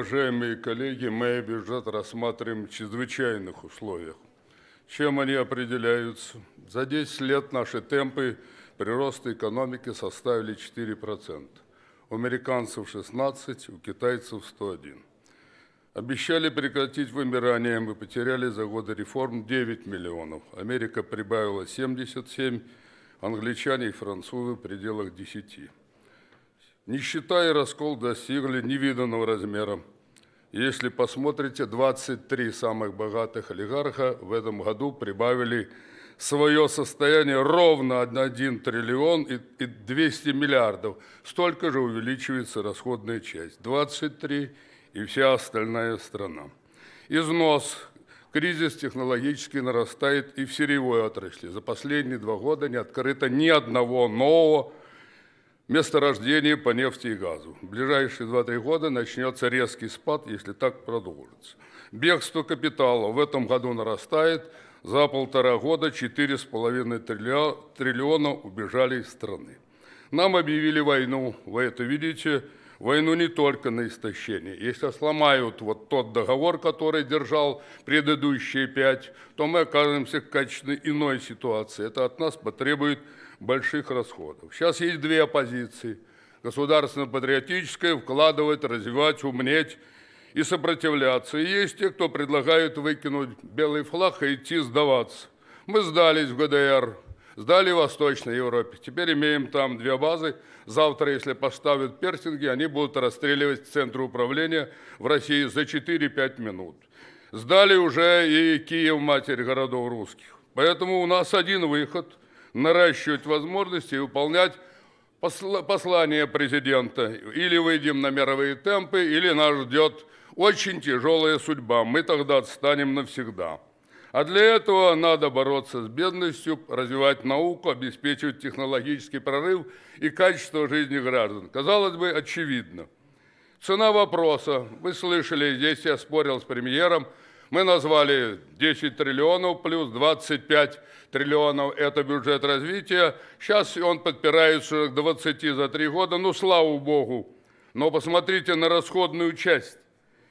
уважаемые коллеги, мы бюджет рассматриваем в чрезвычайных условиях. Чем они определяются? За 10 лет наши темпы прироста экономики составили 4%. У американцев 16, у китайцев 101. Обещали прекратить вымирание, мы потеряли за годы реформ 9 миллионов. Америка прибавила 77, англичане и французы в пределах 10. Нищета и раскол достигли невиданного размера. Если посмотрите, 23 самых богатых олигарха в этом году прибавили свое состояние ровно 1 триллион и 200 миллиардов. Столько же увеличивается расходная часть. 23 и вся остальная страна. Износ. Кризис технологически нарастает и в сырьевой отрасли. За последние два года не открыто ни одного нового Месторождения по нефти и газу. В ближайшие 2-3 года начнется резкий спад, если так продолжится. Бегство капитала в этом году нарастает. За полтора года 4,5 триллиона убежали из страны. Нам объявили войну, вы это видите, войну не только на истощение. Если сломают вот тот договор, который держал предыдущие пять, то мы окажемся в качественно иной ситуации. Это от нас потребует больших расходов. Сейчас есть две оппозиции. Государственно-патриотическая, вкладывать, развивать, умнеть и сопротивляться. И есть те, кто предлагают выкинуть белый флаг и идти сдаваться. Мы сдались в ГДР, сдали в Восточной Европе. Теперь имеем там две базы. Завтра, если поставят персинги, они будут расстреливать центры управления в России за 4-5 минут. Сдали уже и Киев, матерь городов русских. Поэтому у нас один выход – наращивать возможности и выполнять послание президента. Или выйдем на мировые темпы, или нас ждет очень тяжелая судьба. Мы тогда отстанем навсегда. А для этого надо бороться с бедностью, развивать науку, обеспечивать технологический прорыв и качество жизни граждан. Казалось бы, очевидно. Цена вопроса. Вы слышали, здесь я спорил с премьером – мы назвали 10 триллионов плюс 25 триллионов – это бюджет развития. Сейчас он подпирается к 20 за три года, ну, слава богу. Но посмотрите на расходную часть.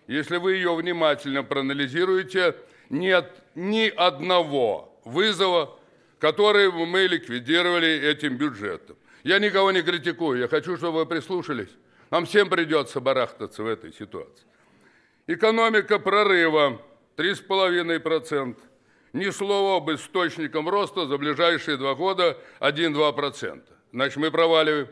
Если вы ее внимательно проанализируете, нет ни одного вызова, который мы ликвидировали этим бюджетом. Я никого не критикую, я хочу, чтобы вы прислушались. Нам всем придется барахтаться в этой ситуации. Экономика прорыва. 3,5%. Ни слова об источниках роста за ближайшие два года 1-2%. Значит, мы проваливаем.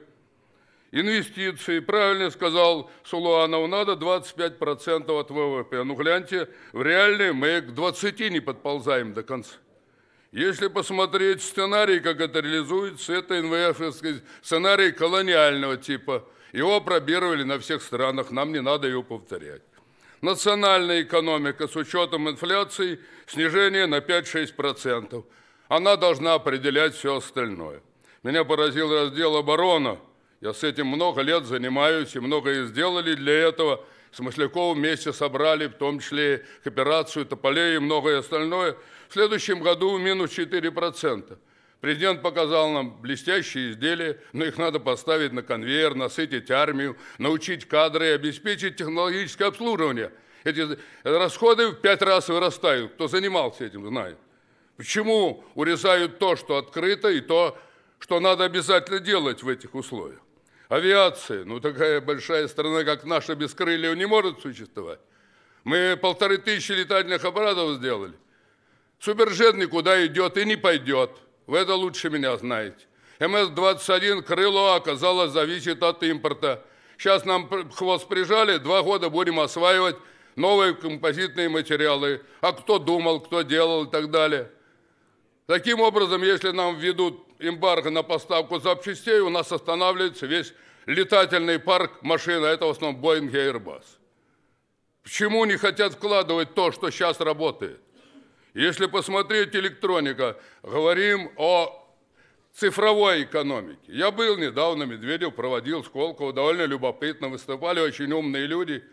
Инвестиции, правильно сказал Сулуанов, надо 25% от ВВП. Ну, гляньте, в реальной мы к 20 не подползаем до конца. Если посмотреть сценарий, как это реализуется, это НВФ сценарий колониального типа. Его пробировали на всех странах, нам не надо его повторять. Национальная экономика с учетом инфляции снижение на 5-6%. Она должна определять все остальное. Меня поразил раздел оборона. Я с этим много лет занимаюсь и многое сделали для этого. С вместе собрали, в том числе кооперацию Тополей и многое остальное. В следующем году минус 4%. Президент показал нам блестящие изделия, но их надо поставить на конвейер, насытить армию, научить кадры и обеспечить технологическое обслуживание. Эти расходы в пять раз вырастают. Кто занимался этим, знает. Почему урезают то, что открыто, и то, что надо обязательно делать в этих условиях? Авиация. Ну, такая большая страна, как наша, без крыльев не может существовать. Мы полторы тысячи летательных аппаратов сделали. Супержет никуда идет и не пойдет. Вы это лучше меня знаете. МС-21 крыло оказалось зависит от импорта. Сейчас нам хвост прижали, два года будем осваивать новые композитные материалы. А кто думал, кто делал и так далее. Таким образом, если нам введут эмбарго на поставку запчастей, у нас останавливается весь летательный парк машин, а это в основном Боинг и Airbus. Почему не хотят вкладывать то, что сейчас работает? Если посмотреть электроника, говорим о цифровой экономике. Я был недавно, Медведев проводил Сколково, довольно любопытно, выступали очень умные люди,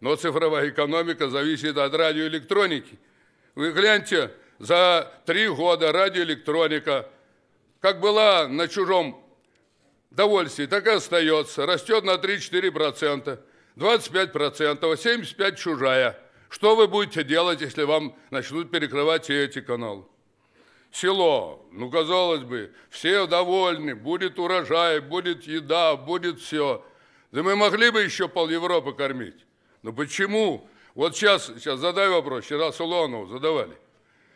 но цифровая экономика зависит от радиоэлектроники. Вы гляньте, за три года радиоэлектроника, как была на чужом довольствии, так и остается, растет на 3-4%, 25%, 75% чужая – что вы будете делать, если вам начнут перекрывать и эти каналы? Село, ну, казалось бы, все довольны, будет урожай, будет еда, будет все. Да мы могли бы еще пол Европы кормить. Но почему? Вот сейчас, сейчас задай вопрос, вчера Сулонову задавали.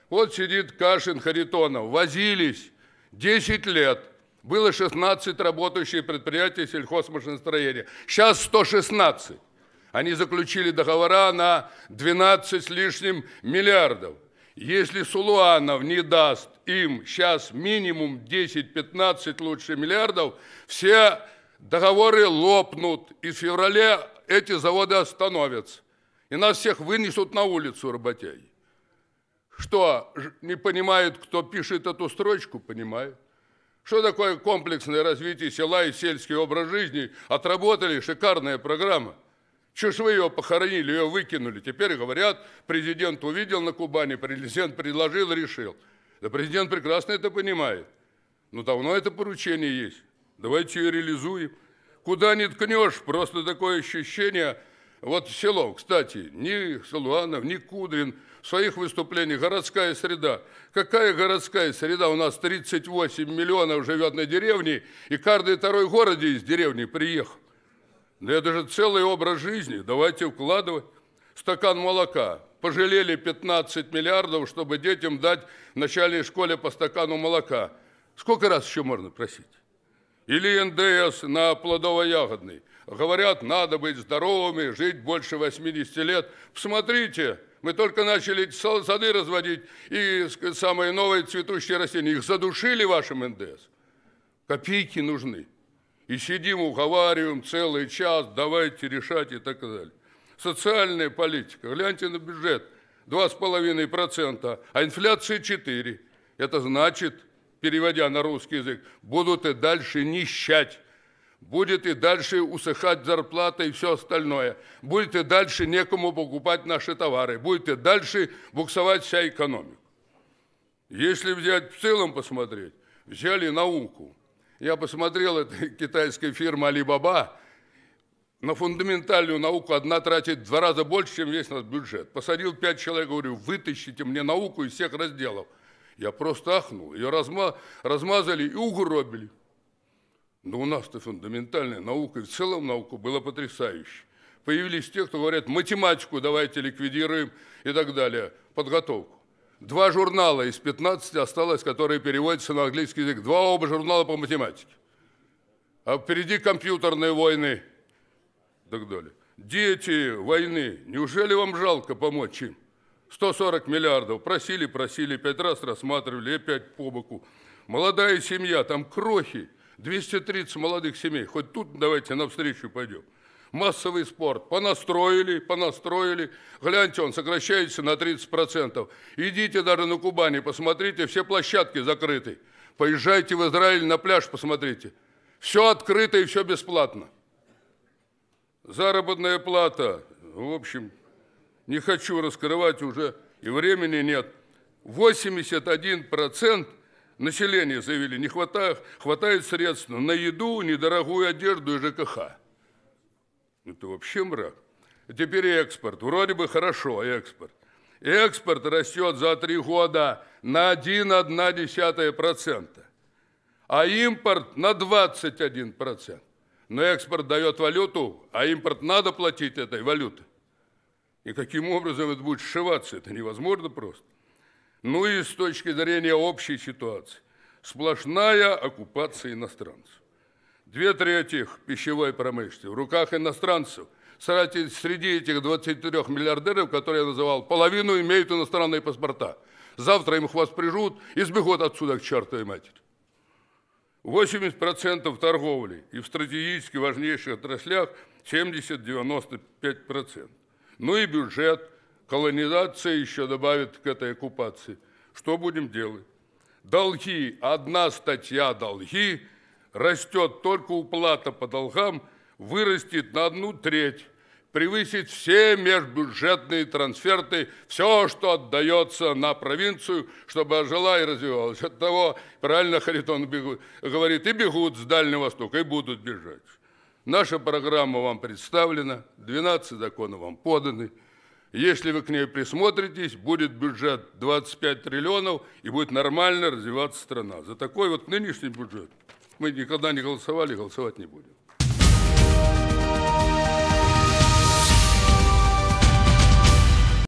Вот сидит Кашин, Харитонов, возились 10 лет, было 16 работающих предприятий сельхозмашиностроения, сейчас 116. Они заключили договора на 12 с лишним миллиардов. Если Сулуанов не даст им сейчас минимум 10-15 лучше миллиардов, все договоры лопнут, и в феврале эти заводы остановятся. И нас всех вынесут на улицу, работяги. Что, не понимают, кто пишет эту строчку, понимает. Что такое комплексное развитие села и сельский образ жизни? Отработали, шикарная программа – что ж вы ее похоронили, ее выкинули? Теперь говорят, президент увидел на Кубани, президент предложил, решил. Да президент прекрасно это понимает. Но давно это поручение есть. Давайте ее реализуем. Куда не ткнешь, просто такое ощущение. Вот село, кстати, ни Салуанов, ни Кудрин в своих выступлениях городская среда. Какая городская среда? У нас 38 миллионов живет на деревне, и каждый второй в городе из деревни приехал. Да это же целый образ жизни, давайте вкладывать. Стакан молока. Пожалели 15 миллиардов, чтобы детям дать в начальной школе по стакану молока. Сколько раз еще можно просить? Или НДС на плодово-ягодный. Говорят, надо быть здоровыми, жить больше 80 лет. Посмотрите, мы только начали сады разводить и самые новые цветущие растения. Их задушили вашим НДС. Копейки нужны. И сидим, уговариваем целый час, давайте решать и так далее. Социальная политика. Гляньте на бюджет. 2,5%, а инфляция 4%. Это значит, переводя на русский язык, будут и дальше нищать. Будет и дальше усыхать зарплата и все остальное. Будет и дальше некому покупать наши товары. Будет и дальше буксовать вся экономика. Если взять в целом посмотреть, взяли науку. Я посмотрел, это китайская фирма Алибаба, на фундаментальную науку одна тратит в два раза больше, чем весь наш бюджет. Посадил пять человек, говорю, вытащите мне науку из всех разделов. Я просто ахнул. Ее разма, размазали и угробили. Но у нас-то фундаментальная наука, и в целом наука была потрясающей. Появились те, кто говорят, математику давайте ликвидируем и так далее, подготовку. Два журнала из 15 осталось, которые переводятся на английский язык. Два оба журнала по математике. А впереди компьютерные войны так далее. Дети войны. Неужели вам жалко помочь им? 140 миллиардов. Просили, просили, пять раз рассматривали, опять по боку. Молодая семья, там крохи. 230 молодых семей. Хоть тут давайте навстречу пойдем массовый спорт. Понастроили, понастроили. Гляньте, он сокращается на 30%. Идите даже на Кубани, посмотрите, все площадки закрыты. Поезжайте в Израиль на пляж, посмотрите. Все открыто и все бесплатно. Заработная плата, в общем, не хочу раскрывать уже, и времени нет. 81% населения заявили, не хватает, хватает средств на еду, недорогую одежду и ЖКХ. Это вообще мрак. теперь экспорт. Вроде бы хорошо экспорт. Экспорт растет за три года на 1,1%, а импорт на 21%. Но экспорт дает валюту, а импорт надо платить этой валюты. И каким образом это будет сшиваться? Это невозможно просто. Ну и с точки зрения общей ситуации. Сплошная оккупация иностранцев. Две трети пищевой промышленности в руках иностранцев. среди этих 23 миллиардеров, которые я называл, половину имеют иностранные паспорта. Завтра им их вас прижут и сбегут отсюда к чертовой матери. 80% торговли и в стратегически важнейших отраслях 70-95%. Ну и бюджет, колонизация еще добавит к этой оккупации. Что будем делать? Долги, одна статья долги – растет только уплата по долгам, вырастет на одну треть, превысит все межбюджетные трансферты, все, что отдается на провинцию, чтобы жила и развивалась. От того, правильно Харитон бегут, говорит, и бегут с Дальнего Востока, и будут бежать. Наша программа вам представлена, 12 законов вам поданы. Если вы к ней присмотритесь, будет бюджет 25 триллионов и будет нормально развиваться страна. За такой вот нынешний бюджет – мы никогда не голосовали, голосовать не будем.